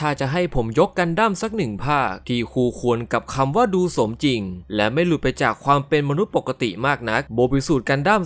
ถ้าจะให้ผมยกกันดั้มสักหนึ่งภาค ที่คู่ควรกับคำว่าดูสมจริง และไม่หลุดไปจากความเป็นมนุษย์ปกติมากนักโบบิสูตรกันดั้ม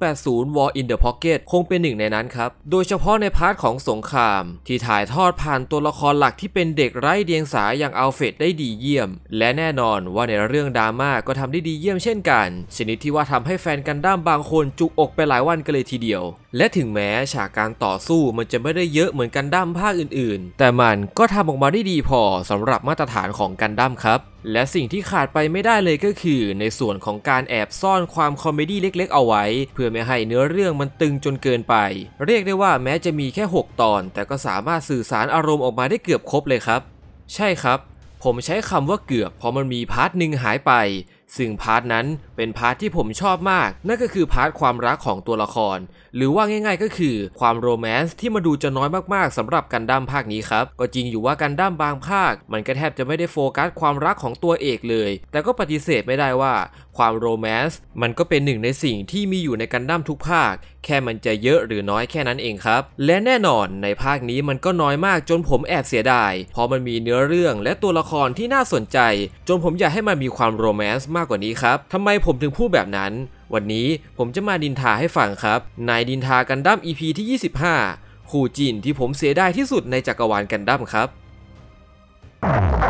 0080 War in the Pocket คงเป็นหนึ่งในนั้นครับ โดยเฉพาะในพาร์ทของสงคราม ที่ถ่ายทอดผ่านตัวละครหลักที่เป็นเด็กไร้เดียงสาอย่างอัลเฟตดได้ดีเยี่ยม และแน่นอนว่าในเรื่องดราม่าก็ทำได้ดีเยี่ยมเช่นกัน ชนิดที่ว่าทำให้แฟนกันดั้มบางคนจุกอกไปหลายวันกันเลยทีเดียวและถึงแม้ฉากการต่อสู้มันจะไม่ได้เยอะเหมือนกันดั้มภาคอื่นๆ แต่มันก็ทำออกมาได้ดีพอสำหรับมาตรฐานของกันดั้มครับ และสิ่งที่ขาดไปไม่ได้เลยก็คือในส่วนของการแอบซ่อนความคอมเมดี้เล็กๆเอาไว้ เพื่อไม่ให้เนื้อเรื่องมันตึงจนเกินไป เรียกได้ว่าแม้จะมีแค่ 6 ตอน แต่ก็สามารถสื่อสารอารมณ์ออกมาได้เกือบครบเลยครับ ใช่ครับ ผมใช้คำว่าเกือบเพราะมันมีพาร์ทหนึ่งหายไปซึ่งพาร์ทนั้นเป็นพาร์ทที่ผมชอบมาก นั่นก็คือพาร์ทความรักของตัวละคร หรือว่าง่ายๆก็คือความโรแมนต์ที่มาดูจะน้อยมากๆสำหรับกันดั้มภาคนี้ครับก็จริงอยู่ว่ากันดั้มบางภาค มันก็แทบจะไม่ได้โฟกัสความรักของตัวเอกเลย แต่ก็ปฏิเสธไม่ได้ว่า ความโรแมนต์มันก็เป็นหนึ่งในสิ่งที่มีอยู่ในกันดั้มทุกภาค แค่มันจะเยอะหรือน้อยแค่นั้นเองครับ และแน่นอนในภาคนี้มันก็น้อยมากจนผมแอบเสียดายเพราะมันมีเนื้อเรื่องและตัวละครที่น่าสนใจ จนผมอยากให้มันมีความโรแมนต์ากกว่านี้ครับทำไมผมถึงพูดแบบนั้น วันนี้ผมจะมาดินทาให้ฟังครับ นายดินทากันดั้ม EP ที่ 25 คู่จินที่ผมเสียได้ที่สุดในจักรวาลกันดั้มครับ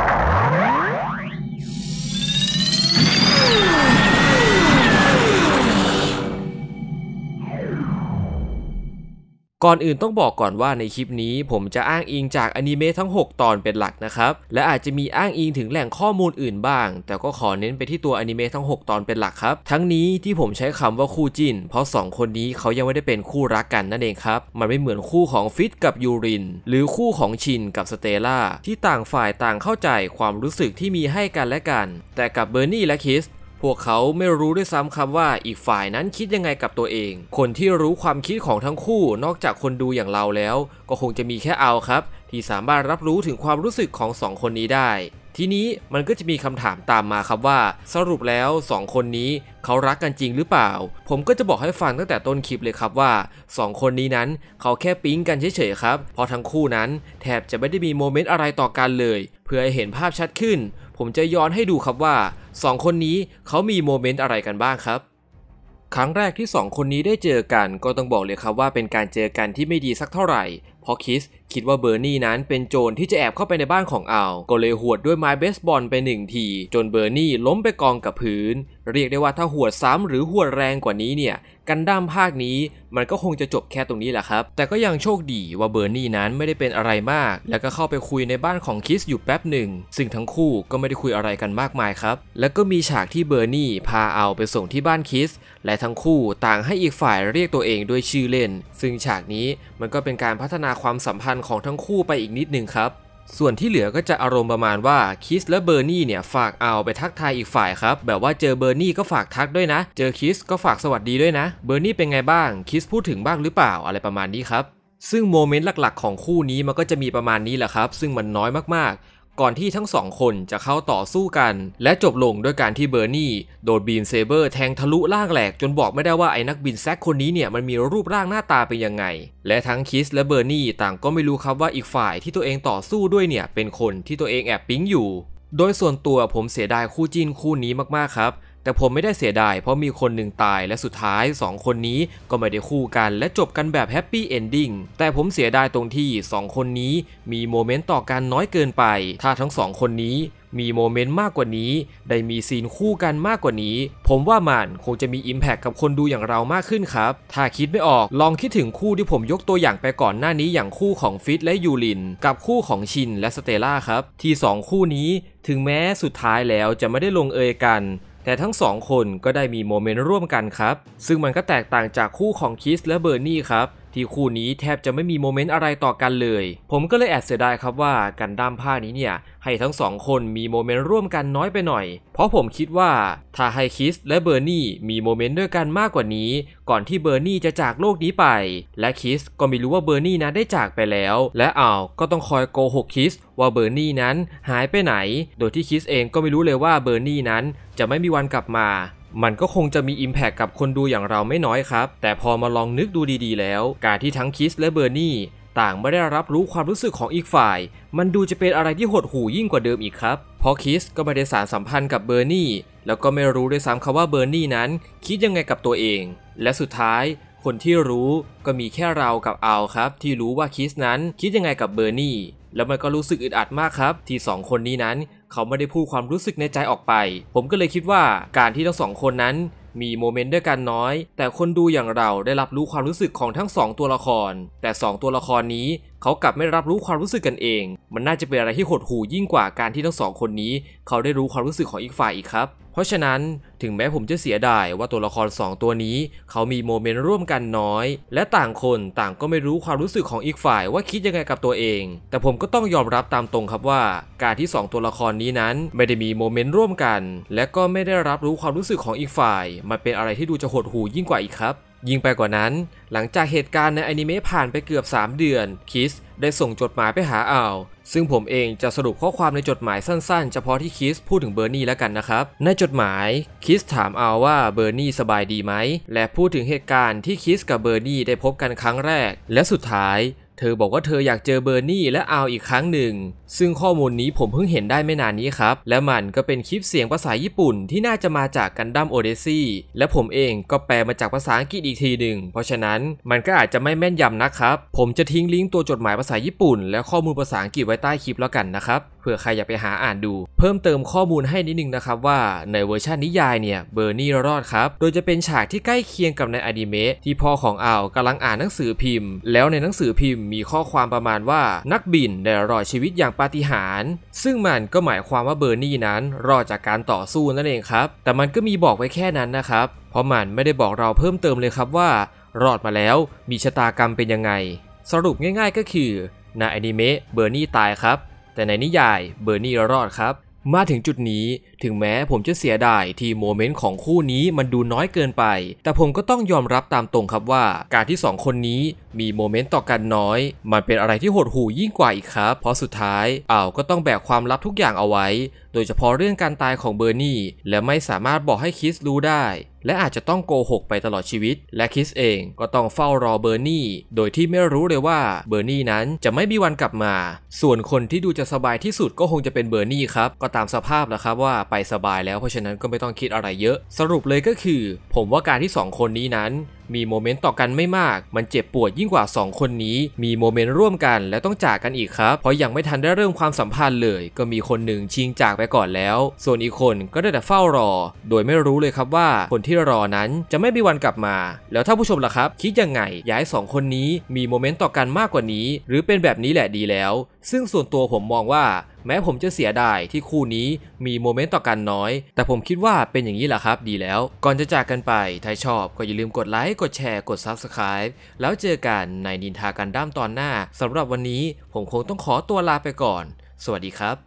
ก่อนอื่นต้องบอกก่อนว่าในคลิปนี้ผมจะอ้างอิงจากอนิเมะทั้ง6 ตอนเป็นหลักนะครับ และอาจจะมีอ้างอิงถึงแหล่งข้อมูลอื่นบ้าง แต่ก็ขอเน้นไปที่ตัวอนิเมะทั้ง 6 ตอนเป็นหลักครับ ทั้งนี้ที่ผมใช้คำว่าคู่จิ้นเพราะ 2 คนนี้เขายังไม่ได้เป็นคู่รักกันนั่นเองครับ มันไม่เหมือนคู่ของฟิตกับยูรินหรือคู่ของชินกับสเตล่าที่ต่างฝ่ายต่างเข้าใจความรู้สึกที่มีให้กันและกัน แต่กับเบอร์นี่และคิสพวกเขาไม่รู้ด้วยซ้ำคบว่าอีกฝ่ายนั้นคิดยังไงกับตัวเอง คนที่รู้ความคิดของทั้งคู่นอกจากคนดูอย่างเราแล้วก็คงจะมีแค่เอาครับที่สามารถรับรู้ถึงความรู้สึกของสองคนนี้ได้ ทีนี้มันก็จะมีคำถามตามมาครับว่าสรุปแล้วสองคนนี้เขารักกันจริงหรือเปล่า ผมก็จะบอกให้ฟังตั้งแต่ต้นคลิปเลยครับว่าสองคนนี้นั้นเขาแค่ปิ๊งกันเฉยๆครับเพราะทั้งคู่นั้นแทบจะไม่ได้มีโมเมนต์อะไรต่อกันเลย เพื่อให้เห็นภาพชัดขึ้น ผมจะย้อนให้ดูครับว่าสองคนนี้เขามีโมเมนต์อะไรกันบ้างครับ ครั้งแรกที่สองคนนี้ได้เจอกันก็ต้องบอกเลยครับว่าเป็นการเจอกันที่ไม่ดีสักเท่าไหร่ราะคิสคิดว่าเบอร์นี่นั้นเป็นโจรที่จะแอบเข้าไปในบ้านของอัลก็เลยหวดด้วยไม้เบสบอลไปหนึ่งทีจนเบอร์นี่ล้มไปกองกับพื้น เรียกได้ว่าถ้าหวดซ้ำหรือหวดแรงกว่านี้เนี่ย กันด้ามภาคนี้มันก็คงจะจบแค่ตรงนี้แหละครับ แต่ก็ยังโชคดีว่าเบอร์นี่นั้นไม่ได้เป็นอะไรมาก แล้วก็เข้าไปคุยในบ้านของคิสอยู่แป๊บหนึ่งซึ่งทั้งคู่ก็ไม่ได้คุยอะไรกันมากมายครับแล้วก็มีฉากที่เบอร์นี่พาเอาไปส่งที่บ้านคิสและทั้งคู่ต่างให้อีกฝ่ายเรียกตัวเองด้วยชื่อเล่น ซึ่งฉากนี้มันก็เป็นการพัฒนาความสัมพันธ์ของทั้งคู่ไปอีกนิดนึงครับ ส่วนที่เหลือก็จะอารมณ์ประมาณว่าคิสและเบอร์นี่เนี่ย ฝากเอาไปทักทายอีกฝ่ายครับ แบบว่าเจอเบอร์นี่ก็ฝากทักด้วยนะ เจอคิส ก็ฝากสวัสดีด้วยนะ เบอร์นี่เป็นไงบ้าง คิสพูดถึงบ้างหรือเปล่าอะไรประมาณนี้ครับ ซึ่งโมเมนต์หลักๆ ของคู่นี้มันก็จะมีประมาณนี้แหละครับ ซึ่งมันน้อยมากๆก่อนที่ทั้งสองคนจะเข้าต่อสู้กัน และจบลงด้วยการที่เบอร์นี่โดนบีนเซเบอร์แทงทะลุล่างแหลก จนบอกไม่ได้ว่าไอ้นักบินแซกคนนี้เนี่ย มันมีรูปร่างหน้าตาเป็นยังไง และทั้งคิสและเบอร์นี่ต่างก็ไม่รู้ครับว่าอีกฝ่ายที่ตัวเองต่อสู้ด้วยเนี่ยเป็นคนที่ตัวเองแอบปิ๊งอยู่โดยส่วนตัวผมเสียดายคู่จีนคู่นี้มากๆครับแต่ผมไม่ได้เสียดาย เพราะมีคนหนึ่งตายและสุดท้าย 2 คนนี้ก็ไม่ได้คู่กันและจบกันแบบแฮปปี้เอนดิ้งแต่ผมเสียดายตรงที่ 2 คนนี้มีโมเมนต์ต่อกันน้อยเกินไป ถ้าทั้ง 2 คนนี้มีโมเมนต์มากกว่านี้ ได้มีซีนคู่กันมากกว่านี้ ผมว่ามันคงจะมีอิมแพคกับคนดูอย่างเรามากขึ้นครับ ถ้าคิดไม่ออกลองคิดถึงคู่ที่ผมยกตัวอย่างไปก่อนหน้านี้อย่างคู่ของฟิตและยูรินกับคู่ของชินและสเตล่าครับที่ 2 คู่นี้ ถึงแม้สุดท้ายแล้วจะไม่ได้ลงเอยกันแต่ทั้งสองคนก็ได้มีโมเมนต์ร่วมกันครับ ซึ่งมันก็แตกต่างจากคู่ของคิสและเบอร์นี่ครับที่คู่นี้แทบจะไม่มีโมเมนต์อะไรต่อกันเลย ผมก็เลยแอบเสียดายครับว่ากันด้ามภาคนี้เนี่ยให้ทั้งสองคนมีโมเมนต์ร่วมกันน้อยไปหน่อย เพราะผมคิดว่าถ้าให้คิสและเบอร์นี่มีโมเมนต์ด้วยกันมากกว่านี้ก่อนที่เบอร์นี่ จะจากโลกนี้ไป และคิสก็ไม่รู้ว่าเบอร์นี่นะได้จากไปแล้ว และอ้าวก็ต้องคอยโกหกคิส ว่าเบอร์นี่นั้นหายไปไหนโดยที่คิสเองก็ไม่รู้เลยว่าเบอร์นี่นั้นจะไม่มีวันกลับมามันก็คงจะมี Impact กับคนดูอย่างเราไม่น้อยครับแต่พอมาลองนึกดูดี ๆ แล้ว การที่ทั้งคิสและเบอร์นี่ต่างไม่ได้รับรู้ความรู้สึกของอีกฝ่าย มันดูจะเป็นอะไรที่หดหู่ยิ่งกว่าเดิมอีกครับเพราะคิสก็ไม่ได้สารสัมพันธ์กับเบอร์นี่แล้วก็ไม่รู้ด้วยซ้ำคำว่าเบอร์นี่นั้นคิดยังไงกับตัวเอง และสุดท้าย คนที่รู้ก็มีแค่เรากับอัลครับ ที่รู้ว่าคิสนั้นคิดยังไงกับเบอร์นี่แล้วมันก็รู้สึกอึดอัดมากครับ ที่ 2 คนนี้นั้นเขาไม่ได้พูดความรู้สึกในใจออกไป ผมก็เลยคิดว่าการที่ทั้งสองคนนั้นมีโมเมนต์ด้วยกันน้อย แต่คนดูอย่างเราได้รับรู้ความรู้สึกของทั้งสองตัวละคร แต่ 2 ตัวละครนี้ เขากลับไม่รับรู้ความรู้สึกกันเอง มันน่าจะเป็นอะไรที่หดหู่ยิ่งกว่าการที่ทั้งสองคนนี้ เขาได้รู้ความรู้สึกของอีกฝ่ายอีกครับ เพราะฉะนั้นถึงแม้ผมจะเสียดายว่าตัวละคร 2 ตัวนี้เขามีโมเมนต์ร่วมกันน้อย และต่างคนต่างก็ไม่รู้ความรู้สึกของอีกฝ่าย ว่าคิดยังไงกับตัวเอง แต่ผมก็ต้องยอมรับตามตรงครับว่าการที่ 2 ตัวละครนี้นั้นไม่ได้มีโมเมนต์ร่วมกัน และก็ไม่ได้รับรู้ความรู้สึกของอีกฝ่าย มันเป็นอะไรที่ดูจะหดหู่ยิ่งกว่าอีกครับยิ่งไปกว่านั้น หลังจากเหตุการณ์ในอนิเมะผ่านไปเกือบ 3 เดือน คิส ได้ส่งจดหมายไปหาอาวซึ่งผมเองจะสรุปข้อความในจดหมายสั้นๆเฉพาะที่คิสพูดถึงเบอร์นี่แล้วกันนะครับ ในจดหมาย คิสถามอาว่าเบอร์นี่สบายดีไหม และพูดถึงเหตุการณ์ที่คิสกับเบอร์นี่ได้พบกันครั้งแรก และสุดท้ายเธอบอกว่าเธออยากเจอเบอร์นี่และอาอีกครั้งหนึ่ง ซึ่งข้อมูลนี้ผมเพิ่งเห็นได้ไม่นานนี้ครับและมันก็เป็นคลิปเสียงภาษาญี่ปุ่นที่น่าจะมาจากกันดั้มโอเดซี่และผมเองก็แปลมาจากภาษาอังกฤษอีกทีหนึ่งเพราะฉะนั้นมันก็อาจจะไม่แม่นยำนะครับ ผมจะทิ้งลิงก์ตัวจดหมายภาษาญี่ปุ่น และข้อมูลภาษาอังกฤษไว้ใต้คลิปแล้วกันนะครับเผื่อใครอยากไปหาอ่านดูเพิ่มเติมข้อมูลให้นิดนึงนะครับว่าในเวอร์ชันนิยายเนี่ยเบอร์นี่รอดครับโดยจะเป็นฉากที่ใกล้เคียงกับในอนิเมะที่พ่อของอากาลังอ่านหนังสือพิมพ์ แล้วในหนังสือพิมมีข้อความประมาณว่านักบินได้รอดชีวิตอย่างปาฏิหาริย์ซึ่งมันก็หมายความว่าเบอร์นี่นั้น รอดจากการต่อสู้นั่นเองครับ แต่มันก็มีบอกไว้แค่นั้นนะครับ เพราะมันไม่ได้บอกเราเพิ่มเติมเลยครับว่า รอดมาแล้วมีชะตากรรมเป็นยังไงสรุปง่ายๆก็คือในอนิเมะเบอร์นี่ตายครับแต่ในนิยายเบอร์นี่รอดครับมาถึงจุดนี้ถึงแม้ผมจะเสียดายที่โมเมนต์ของคู่นี้มันดูน้อยเกินไป แต่ผมก็ต้องยอมรับตามตรงครับว่า การที่ 2 คนนี้มีโมเมนต์ต่อกันน้อย มันเป็นอะไรที่โหดหู่ยิ่งกว่าอีกครับ เพราะสุดท้ายอ่าวก็ต้องแบกความลับทุกอย่างเอาไว้ โดยเฉพาะเรื่องการตายของเบอร์นี่และไม่สามารถบอกให้คิสรู้ได้ และอาจจะต้องโกหกไปตลอดชีวิต และคิสเองก็ต้องเฝ้ารอเบอร์นี่โดยที่ไม่รู้เลยว่าเบอร์นี่นั้นจะไม่มีวันกลับมา ส่วนคนที่ดูจะสบายที่สุดก็คงจะเป็นเบอร์นี่ครับ ก็ตามสภาพแล้วครับว่าไปสบาย แล้ว เพราะฉะนั้นก็ไม่ต้องคิดอะไรเยอะ สรุปเลยก็คือ ผมว่าการที่ 2 คนนี้นั้นมีโมเมนต์ต่อกันไม่มาก มันเจ็บปวดยิ่งกว่า 2 คนนี้ มีโมเมนต์ร่วมกันและต้องจากกันอีกครับ เพราะยังไม่ทันได้เริ่มความสัมพันธ์เลย ก็มีคนหนึ่งชิงจากไปก่อนแล้ว ส่วนอีกคนก็ได้แต่เฝ้ารอ โดยไม่รู้เลยครับว่าคนที่รอนั้นจะไม่มีวันกลับมา แล้วถ้าผู้ชมล่ะครับ คิดยังไง ย้ายสองคนนี้มีโมเมนต์ต่อกันมากกว่านี้หรือเป็นแบบนี้แหละดีแล้ว ซึ่งส่วนตัวผมมองว่าแม้ผมจะเสียดายที่คู่นี้มีโมเมนต์ต่อกันน้อย แต่ผมคิดว่าเป็นอย่างนี้แหละครับดีแล้ว ก่อนจะจากกันไป ถ้าชอบก็อย่าลืมกดไลค์ กดแชร์กด Subscribe แล้วเจอกันในนินทากันด้ามตอนหน้าสำหรับวันนี้ผมคงต้องขอตัวลาไปก่อน สวัสดีครับ